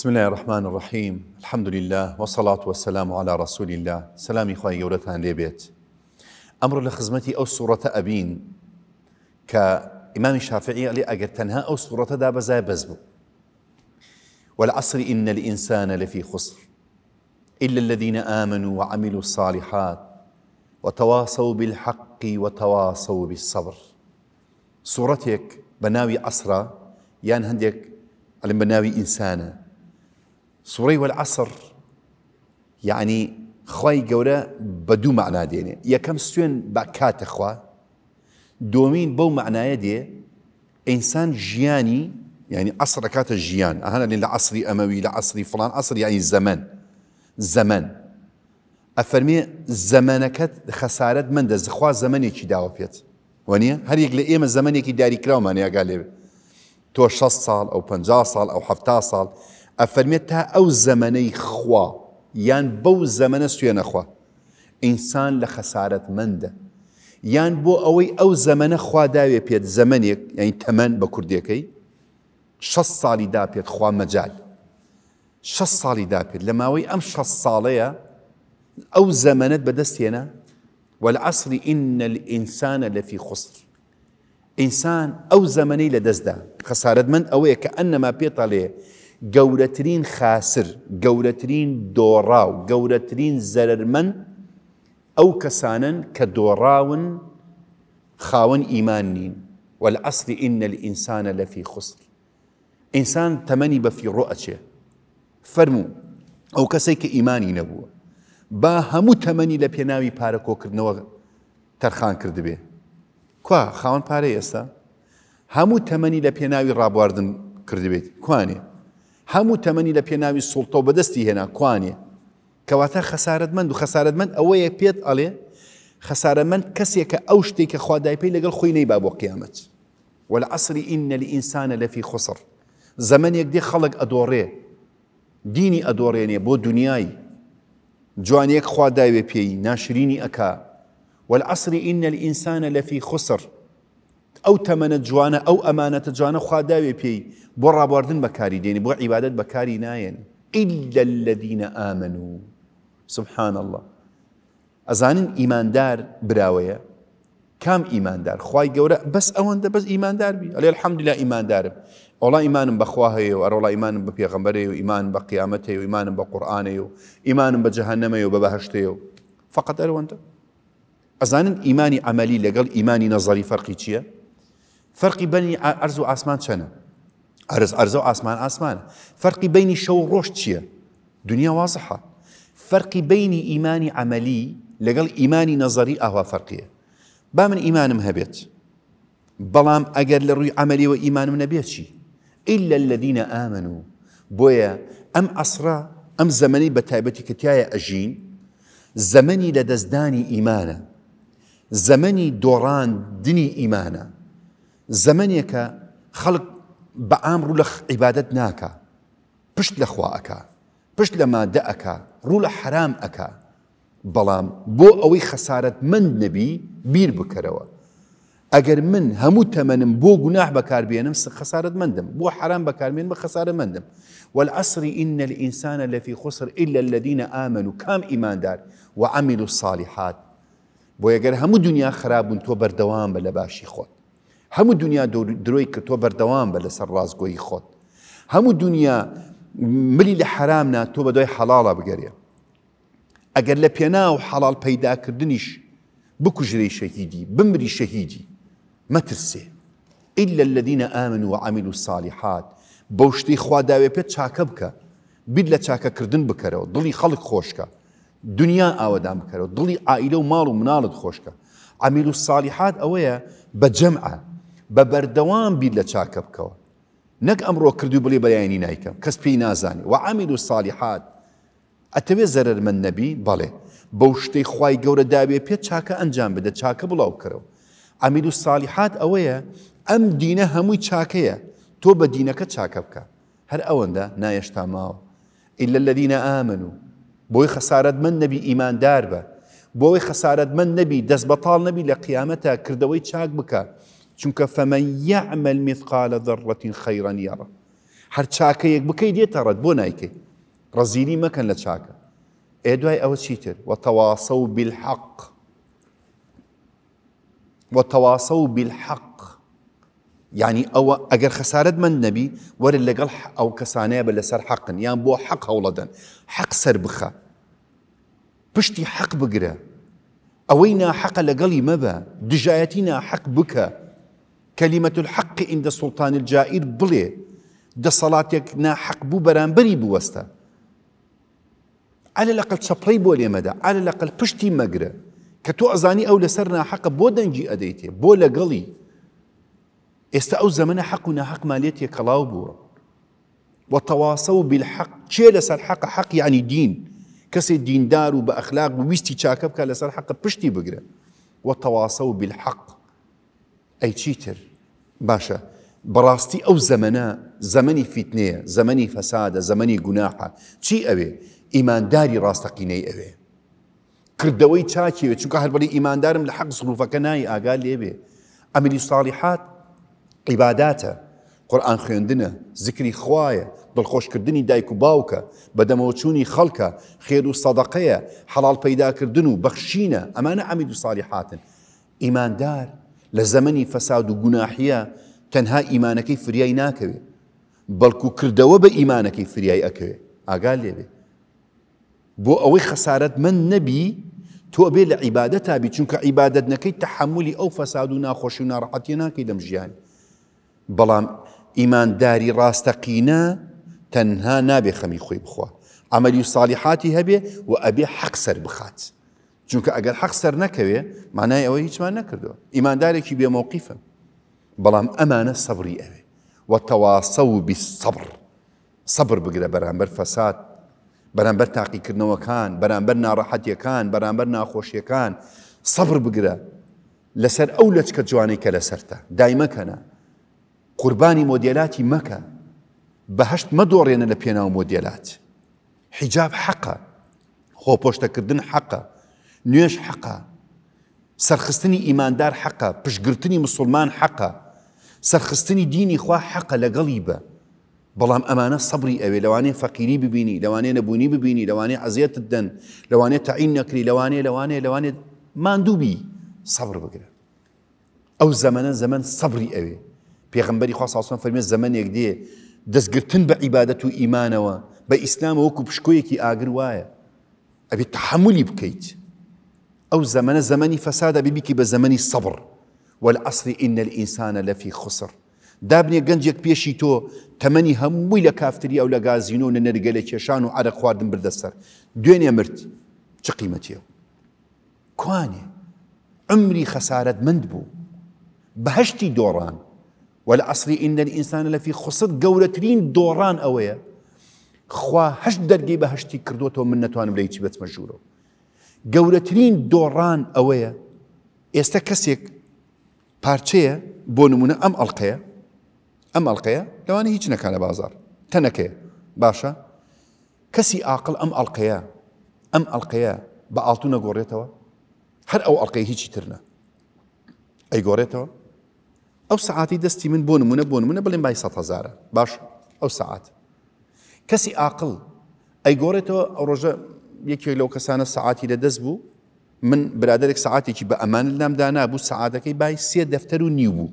بسم الله الرحمن الرحيم الحمد لله والصلاة والسلام على رسول الله سلامي خواهي يورتان لبيت أمر لخزمتي أو سورة أبين كإمام الشافعي علي أجر تنها أو سورة دابزا بزبو والعصر إن الإنسان لفي خسر إلا الذين آمنوا وعملوا الصالحات وتواصوا بالحق وتواصوا بالصبر سورتك بناوي عصرة يعني هندك علم بناوي إنسانه سوڕەی وەعسر یعنی يعني خی گەورە بە دوو معنا يعني. دێنێ یەکەم سوێن بە کاتەخوا دومین بەو معنایە دێ ئینسان ژیانی ینی يعني ئەسر کاتە ژیان ئەهانە لە عسری ئەمەوی لە عسری فلان ئەسر یانی زەمن زەمن ئەفەرمێ زەمانەکەت خەسارەت مندە زخوا زەمنێکی داوە پێێت وانە هەرێک لە ئێمە زەمنێکی داریکراومانیاگا لێ تو 6 سال او 50 سال او 70 سال افرمیت تا او زمانی خوا یان يعني بو زەمەە سوی نخوا انسان لخسارت منده یان بۆ او ئەو خوا خواداوێ پێت زەمنێک یعنی تمن بە کوردیەکەی 6 سالی دا پید خوا مجال 6 سالی دا پێت لە ماوەی ئەم 6 ساڵەیە ئەو زەمەەت بەدەستێنە والعصر إن الإنسان لفي خسر إنسان أو زمني لدزدا خسارة مند أو كأنما بيطلي گەورەترین خاسر گەورەترین دۆڕا و گەورەترین او ئەو کەسانن کە دۆڕاون خاون ئیمان نین والعصر إن الإنسان لفي خسر إنسان تمني بفي رؤته فرمو أو كسيك إيماني نبوه با همو تمني لبيناوي پاركو كردنو ترخان کرد بيه خاون پاره يستا همو تمني لبيناوي رابواردن کرد بيت كواني همو تمنی لپی پێناوی سلطه و بەدەستی هێنا کوانێ خسارت مند و خەسارەتمەند پیت پێت خسارت مند کسی که اوشتی که خواه دای پی لگل خوی نی قیامەت قیامت والعصر این ئینسانە لفی خسر یک دی خلق ادوره دینی نی با دنیای خواه دای پی ناشرینی اکا والعصر این الئینسانە لفی خسر او تمنت جوانا او ئەو جوانا جوانە خواداوێ بي بۆ ڕابواردن بكاري ديني بۆ عیبادت بكاري ناين إلا الذين آمنوا سبحان الله ازانن ايمان دار براويه كم ايمان دار بەس ئەوەندە بس ئیماندار بی ايمان الحەمدلا ئیماندارم ئەوڵا ئیمانم بەخوا هەیە و ئەرۆڵا ئیمانم بە پێغەمبەرێ و ئیمان بە قیامەتەیە و ئیمانم بە و ئیمانم بە و بە بەهشتەیە و فقط ئەرەوەندە ازانن ايماني عملي لەگەڵ ايماني نەزاری فەرقی چییە؟ فرقی بەنی ارز و آسمان چنه ارز ارز و آسمان ئاسمانە فەرقی بینی و روش چیه دنیا واضحه فرقی بینی ایمان عملی لگل ایمان نظری ئاوا فرقیه با من ئیمانم هەبێت بەڵام ئەگەر لە ڕووی ئەمەلیەوە ئیمانم نەبێت چی ئللا الذين امنوا و ام ئەم ام زمانی زەمەی بە اجین زمانی لدزدانی ایمانه زمانی دوران دنی ایمانه زمانی که خلق با ڕوو لە عبادت ناکا پشت لخوا اکا پشت لما مادە ئەکە حرام اکا بلام بو اوی خسارت من نبی بیر بکروا اگر من تمنم تەمەنم بۆ گوناح بەکاربیێنم خەسارت مندم بو حرام بەکارمێن بە خەسارە مندم والعصر إن الإنسان لفی خسر إلا الذين آمنوا کام دار وعملوا الصالحات بو اگر همو دنیا خرابون تو بردوام بە لە باشی هەموو دنیا درۆی کردۆ بەردەوام بە لەسەر ڕازگۆی خۆت هەموو دنیا ملی لە حرامنا تۆ بە دوای حەڵاڵە بگەرێ ئەگەر لە پێنا و حەڵال پەیداکردنیش بکوژرەی شەهیدی بمری شەهیدی مەترسێ ئیل لە الذيە ئامن و عامیل و ساڵیحات بەو شتی خواداوێ پێت چاکە بکە بیت لە چاکەکردن بکەرەوە دڵی خەڵک خۆشکە دنیا ئاوادان بکەرەوە دڵی ئائیلە و ماڵ و مناڵت خۆشکە عامیل و ساڵیحات ئەوەیە بە جەمعە بە بەردەوام بیت لە چاکە بکەوە نەک ئەمڕۆ کردو بڵێ بەیانی نیکەم کەس پێی نازانێت و عامیل و ساڵیحات ئەتەوێ زەرمە نەبی بەڵێ بەو شتەی خی گەورە داوێ پێ چاکە ئەنجام بدە چاکە بڵاو کرەوە ئامیل و ساڵیحات ئەوەیە ئەم دینە هەمووی چاکەیە تۆ بە دینەکە چاکە بکە هەر ئەوەندە نایشتا ماوە ئللە لەدینە ئامن و بۆی خەسارەت من نەبی ئیماندار بە بۆی خەسارەت من نەبی دەست بەتاڵ نەبی لە قیامەتە کردەوەی چاک بکە چونك فمن يعمل مثقال ذرة خيرا يرى هر چاكه يك بكيد يترد بو نايكي رزيلي ما كان لچاكه ادواي او شيتر وتواصوا بالحق وتواصوا بالحق يعني او اگر خسارت من نبي ور لقل او كسانه بل سر حق يعني بو حق اولدن حق سر بخا بشتي حق بقرا اوينا حق لقلي مبا دجايتنا حق بكا كلمة الحق عند السلطان الجائر بلي ده صلاتك حق بو بري بوستا على الأقل شبري بولي مدى على الأقل بشتي مقرى كتو أزاني أو لسرنا حق بو دنجي أديتي بو لقلي استأو زمن ئەو حق ماليتي كلاو بو تێکەڵاو بالحق چێ لەسەر حق يعني دين دین کەسێ دیندار و بە ئەخلاق كالسر حق چاکە بکە لەسەر بالحق أي تشيتر باشە بەڕاستی ئەو زەمەە زەمەنی فیتنەیە زەمەنی فەسادە زەمەنی گوناحە چی ئەوێ ئیمانداری ڕاستەقینەی ئەوێ کردەوەی چاکیوێت چونکە هەر بڵی ئیماندارم لە حەق سروفەکە نای ئاگا لێبێ ئەملی ساڵیحات عیباداتە قورآان خوێندنە زیکری خوایە دڵخۆشکردنی دایک و باوکە بەدەمەوەچوونی خەڵکە خێر و سەدەقەیە حەڵال پەیداکردن و بەخشینە ئەمانە ئەمید و ساڵیحاتن ئیماندار لە زەمەنی فەساد و گوناحیە تەنها ئیمانەکەی فریای ناکەوێ بەڵکو کردەوە بە ئیمانەکەی فریای ئەکەوێ ئاگال لێبێ بۆ ئەوەی خەسارەت من نەبی تۆ بێ لە عیبادە تابی چونکە عیبادت نەکەی تحملی ئەو فەساد و ناخۆشی و ناڕحەتی ناکەی لەم ژیان بەڵام ئیمانداری ڕاستەقینە تەنها نابێ خەمی خۆی بخوا ئەمەلی و ساڵیحاتی هەبێ و ئەبێ حەق سەر بخات. چونکە ئەگەر حەق سەر نەکەوێ مانای ئەوە هیچمان نەکردو ئیماندارێکی بێمەوقیفە بەڵام ئەمانە سەبری ئەوێ وەتەواسە و بی سەبر سەبر بگرە بەرامبەر فەساد بەرامبەر تاقیکردنەوەکان بەرامبەر ناڕەحەتیەکان بەرامبەر ناخۆشیەکان سەبر بگرە لەسەر ئەو لەچکە جوانی کە لەسەرتە دایمەکەنە قوربانی مۆدیلاتی مەکە بەهشت مەدۆڕێنە لە پێناو مۆدیلات حیجاب حەقە خۆپۆشتەکردن حەقە نوێش حەقا سەرخستنی ئیماندار حەقا پشگرتنی مسلمان حەقا سەرخستنی دینی خوا حەقە لەگەڵی بە بەڵام ئەمانە سەبری ئەوێ لەوانێ فەقیری ببینی لەوانێ نەبوونی ببینی لەوانێ ئەزیەتت دەن لەوانێ تعین نەکری لەوانێ لەوانێ لەوانێت مادووبی سەبر بگرە ئەو زەمەە زەمن سەبری ئەوێ پێغمبەری خوا ساسن فەرمێ زەمنێک دێ دەستگرتن بە عیبادەت و ئیمانەوە بە ئیسلامە وەکو پشکۆیەکی ئاگر وایە ئەبێت تحملی بکەیت أو زمن زمني فساد بیبیکی بزمني الصبر والأصل إن الإنسان لفي خسر دابني گەنجێک بيشي تو تمني هەمووی لە کافتری ئەو لە گازین و لە نەرگە لە کێشان و عرە كواني عمري دوێنێ مندبو بهشتي دوران کوانێ إن الإنسان لفي بوو بەهشتی دۆڕان والعصری ئینە ئینسانە لەفی خسر گەورەترین دۆڕان ئەوەیە من نتوانم لە بتمجورو گەورەترین دۆڕان ئەوەیە ئێستا کەسێک پارچەیە بۆ نمونە ئەم ئەڵلقەیە ئەم ئەڵلقەیە لەوانە هیچ نەکانە بازار تەنەکەیە باشە کەسی ئاقل ئەم ئەڵلقەیە ئەم ئەڵلقەیە بە ئاڵتو نەگۆڕێتەوە هەر ئەو ئەڵلقەی هیچی ترنە ئەی گۆڕێتەوە ئەو سعاتی دەستی من بۆ نمونە بۆ نمونە بڵێن بای هزارە باش ئەو سعات کەسی ئاقل ئەی گۆڕێتەوە ئەو ڕۆژە یەکێک لەو کەسانە سعاتی لە دەست بوو من برادێک سعاتێکی بە ئەمان لەلامدا نابوو سعاتەکەی بای سێ دەفتەر و نیو بو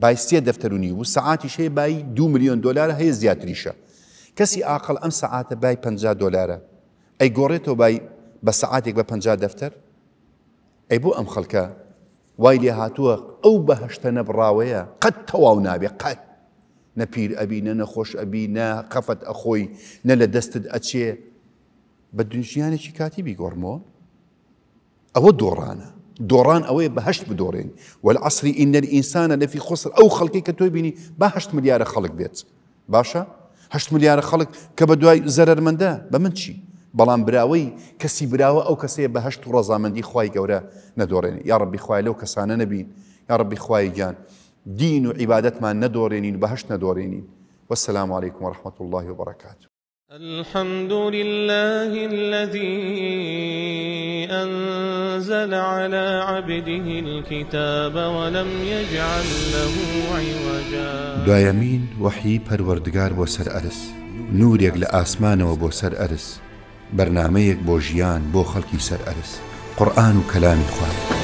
بای سی دفتر و نیو بو ساعتی شه بای دو میلیون دلار های زیاد ریشه کسی ئاقل ام ساعت بای پ دلارە ئەی گۆڕێتەوە بای بە سعاتێک بە پ دەفتەر ئەی بۆ ئەم خەڵکە وای لێ هاتووە ئەو بەهشتە نەبڕاوەیە قەت تەواو نابێ قەت نەپیر ئەبی نە نەخۆش ئەبی نە قەفەت ئەخۆی نە لە دەستت ئەچێ بە شي كاتبي گۆڕمەوە او دورانا دوران اوي بهشت بدورين والعصر ان الانسان ئینسانە لەفی خۆسر ئەو خەڵکی کە تۆی بینی بەهشت ملیارە خەڵک بێت باشە هەشت ملیارە خەڵک کە بە دوای زەرمەندە بە كسي چی او كسي بهشت براوە من دي بەهشت و ڕەزامەندی خی گەورە نەدۆڕێن یا ڕبی خوای يا ربي خواي جان دين خوای ما ندورين و عیباەتمان والسلام عليكم ورحمة الله وبركاته الحمد لله الذي أنزل على عبده الكتاب ولم يجعل له عوجا دوایمین وحي پروردگار بۆ نور ئەرس نورێک و بو سر سەر برنامه بەرنمەیەک بو جيان بو خەڵکی سر ئەرس قرآن و كلام خواهد